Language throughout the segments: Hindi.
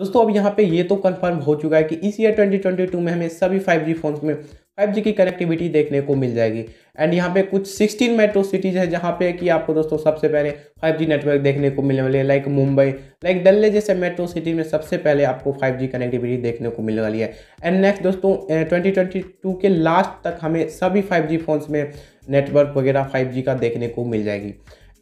दोस्तों अब यहाँ पे ये तो कंफर्म हो चुका है कि इस ईयर 2022 में हमें सभी 5G फोन्स में 5G की कनेक्टिविटी देखने को मिल जाएगी एंड यहाँ पे कुछ 16 मेट्रो सिटीज़ है जहाँ पे कि आपको दोस्तों सबसे पहले 5G नेटवर्क देखने को मिलने वाले लाइक मुंबई लाइक दिल्ली जैसे मेट्रो सिटी में सबसे पहले आपको 5G कनेक्टिविटी देखने को मिलने वाली है एंड नेक्स्ट दोस्तों 2022 के लास्ट तक हमें सभी फाइव जी में नेटवर्क वगैरह फाइव का देखने को मिल जाएगी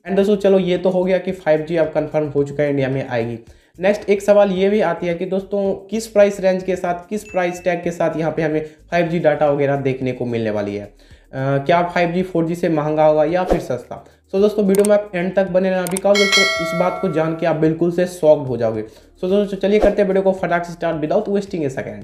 एंड दोस्तों चलो ये तो हो गया कि फाइव अब कन्फर्म हो चुका है इंडिया में आएगी नेक्स्ट एक सवाल ये भी आती है कि दोस्तों किस प्राइस रेंज के साथ किस प्राइस टैग के साथ यहाँ पे हमें 5G डाटा वगैरह देखने को मिलने वाली है Uh, क्या 5G 4G से महंगा होगा या फिर सस्ता सो so, दोस्तों वीडियो में आप एंड तक बने रहना बिकॉज दोस्तों इस बात को जान के आप बिल्कुल से सॉक्ड हो जाओगे सो so, दोस्तों चलिए करते हैं वीडियो को फटाक से start without wasting a second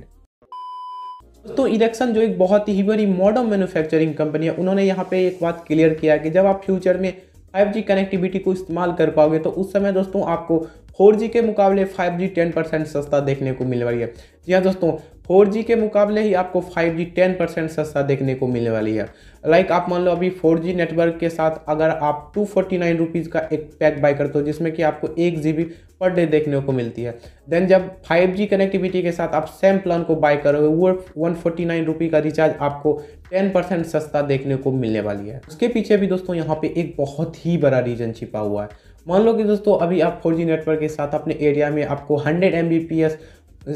दोस्तों इलेक्शन जो एक बहुत ही बड़ी मॉडर्न मैन्युफैक्चरिंग कंपनी है उन्होंने यहाँ पे एक बात क्लियर किया कि जब आप फ्यूचर में 5G कनेक्टिविटी को इस्तेमाल कर पाओगे तो उस समय दोस्तों आपको फोर जी के मुकाबले फाइव जी टेन परसेंट सस्ता देखने को मिलने वाली है जी हाँ दोस्तों फोर जी के मुकाबले ही आपको फाइव जी टेन परसेंट सस्ता देखने को मिलने वाली है लाइक आप मान लो अभी फोर जी नेटवर्क के साथ अगर आप टू फोर्टी नाइन रुपीज़ का एक पैक बाई करते हो जिसमें कि आपको एक जी बी पर डे देखने को मिलती है देन जब फाइव जी कनेक्टिविटी के साथ आप सेम प्लान को बाय करोगे वो वन फोर्टी नाइन रुपी का रिचार्ज आपको टेन परसेंट सस्ता देखने को मिलने वाली है उसके पीछे भी दोस्तों यहाँ पर एक बहुत ही बड़ा रीजन छिपा हुआ है मान लो कि दोस्तों अभी आप फोर नेटवर्क के साथ अपने एरिया में आपको हंड्रेड एम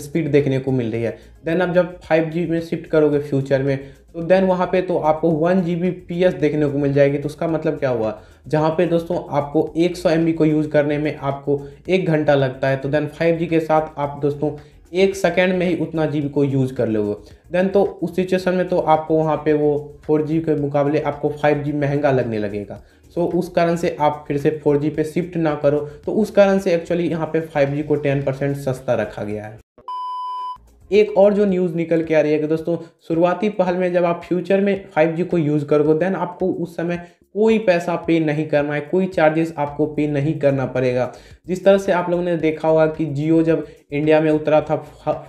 स्पीड देखने को मिल रही है देन आप जब 5G में शिफ्ट करोगे फ्यूचर में तो देन वहाँ पे तो आपको वन जी देखने को मिल जाएगी तो उसका मतलब क्या हुआ जहाँ पे दोस्तों आपको 100 सौ को यूज़ करने में आपको एक घंटा लगता है तो देन 5G के साथ आप दोस्तों एक सेकेंड में ही उतना जी को यूज़ कर लोगे देन तो उस सिचुएशन में तो आपको वहाँ पे वो फोर के मुकाबले आपको फाइव महंगा लगने लगेगा सो उस कारण से आप फिर से फोर पे शिफ्ट ना करो तो उस कारण से एक्चुअली यहाँ पे फाइव को टेन सस्ता रखा गया है एक और जो न्यूज़ निकल के आ रही है कि दोस्तों शुरुआती पहल में जब आप फ्यूचर में 5G को यूज़ करोगे देन आपको उस समय कोई पैसा पे नहीं करना है कोई चार्जेस आपको पे नहीं करना पड़ेगा जिस तरह से आप लोगों ने देखा होगा कि जियो जब इंडिया में उतरा था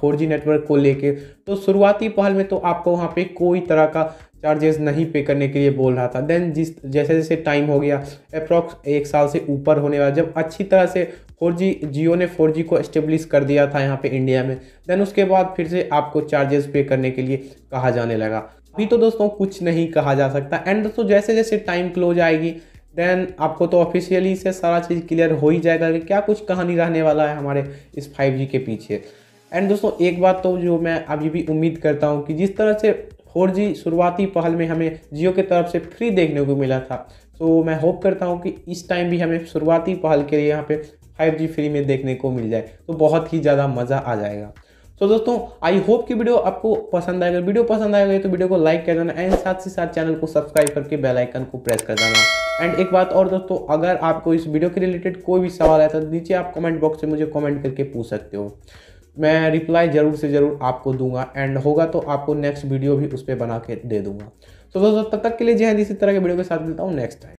4G नेटवर्क को लेके तो शुरुआती पहल में तो आपको वहाँ पे कोई तरह का चार्जेस नहीं पे करने के लिए बोल रहा था देन जिस जैसे जैसे टाइम हो गया अप्रॉक्स एक साल से ऊपर होने वाला जब अच्छी तरह से फोर जी जियो ने फोर जी को इस्टेब्लिश कर दिया था यहाँ पे इंडिया में देन उसके बाद फिर से आपको चार्जेस पे करने के लिए कहा जाने लगा अभी तो दोस्तों कुछ नहीं कहा जा सकता एंड दोस्तों जैसे जैसे टाइम क्लोज आएगी देन आपको तो ऑफिशियली से सारा चीज़ क्लियर हो ही जाएगा कि क्या कुछ कहानी रहने वाला है हमारे इस 5G के पीछे एंड दोस्तों एक बात तो जो मैं अभी भी उम्मीद करता हूँ कि जिस तरह से फोर शुरुआती पहल में हमें जियो के तरफ से फ्री देखने को मिला था तो मैं होप करता हूँ कि इस टाइम भी हमें शुरुआती पहल के लिए यहाँ पे 5G फ्री में देखने को मिल जाए तो बहुत ही ज़्यादा मज़ा आ जाएगा तो दोस्तों आई होप कि वीडियो आपको पसंद आएगा वीडियो पसंद आएगा तो वीडियो को लाइक कर देना एंड साथ ही साथ चैनल को सब्सक्राइब करके बेल आइकन को प्रेस कर देना एंड एक बात और दोस्तों अगर आपको इस वीडियो के रिलेटेड कोई भी सवाल आया तो नीचे आप कमेंट बॉक्स में मुझे कमेंट करके पूछ सकते हो मैं रिप्लाई ज़रूर से ज़रूर आपको दूंगा एंड होगा तो आपको नेक्स्ट वीडियो भी उस पर बना के दे दूंगा तो दोस्तों तब तक के लिए जय हिंद इसी तरह के वीडियो के साथ मिलता हूँ नेक्स्ट टाइम